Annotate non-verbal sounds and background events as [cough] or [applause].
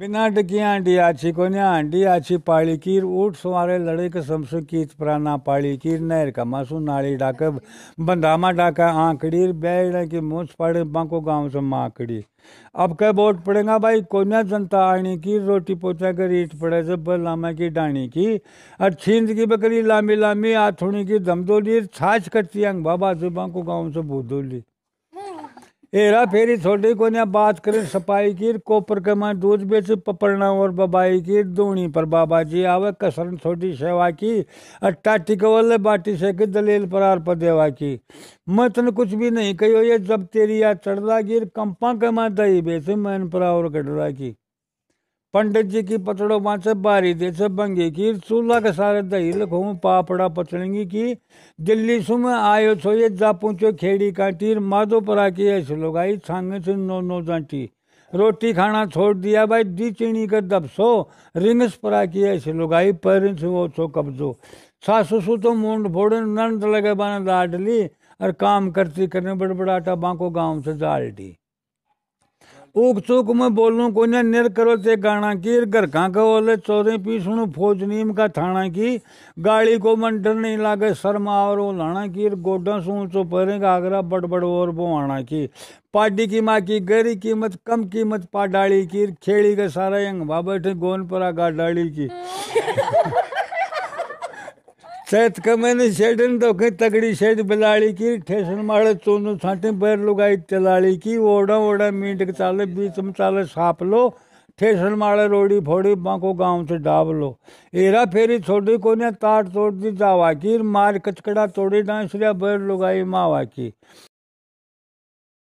बिना डकिया आंडी आछी को आंडी आछी पाड़ी कीर ऊट सुमारे लड़े के समसु कीत प्राणा पाड़ी कीर नहर का मासू नाली डाके बंधामा डाका आंकड़ीर बैठ की मूछ पाड़े बांको गांव से माकड़ी अब कह वोट पड़ेगा भाई कोन्या जनता आनी की रोटी पोचा कर ईट पड़े बल लामा की डाणी की और छींद की बकरी लामी लामी आथुणी की दमदोली छाछ करती अंग बाबा से को गाँव से भूदोली हेरा फेरी छोटी को बात करे सपाई की कोपर के मैं दूध बेच पपड़ना और बबाई की दूणी पर बाबा जी आवे कसरन छोटी सेवा की अट्टा टिकवल बाटी से के दलील परार पर देवा की मैं तन कुछ भी नहीं कही ये जब तेरी याद चढ़ला गिर कंपा के मैं दही बेच मैन परा और गडरा की पंडित जी की पतड़ो बाँचे बारी दे से बंगे की चूल्हा के सारे दही लखो पापड़ा पचड़ेंगी की दिल्ली सुम आयो छो ये जा पूछो खेड़ी का माधो पर की ऐसे लोग आई छांगे से नो नो जाटी रोटी खाना छोड़ दिया भाई दी चीनी का दबसो रिंगस परा की ऐसे लोग आई पर वो छो कब्जो सासू सु तो मुंड फोड़े नंद लगे बना लाडली और काम करती करने बड़बड़ाटा बांको गाँव से जाल दी ऊक चूक में बोलू को निर करो ते गाना की घर का कहोले चौदह पीसणु फौज नीम का थाना की गाड़ी को मंडर नहीं लागे शर्मा और वो लाना की गोडा सू चो परे आगरा बड़बड़ और बोआना की पाडी की माँ की गहरी कीमत कम कीमत पा डाली की खेड़ी के सारा यंग बैठे गोन परा डाली की [laughs] सेहत का मैंने शेडन तो कहीं तगड़ी शेड बिलाड़ी की ठेसन माड़े चोनो छाटे पैर लुगाई चलाड़ी की ओड़ा ओड़ा मीट के चाले बीच में चाले साप लो ठेसन माड़े रोड़ी फोड़ी बांको गांव से डाब लो एरा फेरी छोड़ी को ने ताट तोड़ दी जावा की मार कचकड़ा तोड़ी डांस रिया बैर लुगाई मावा की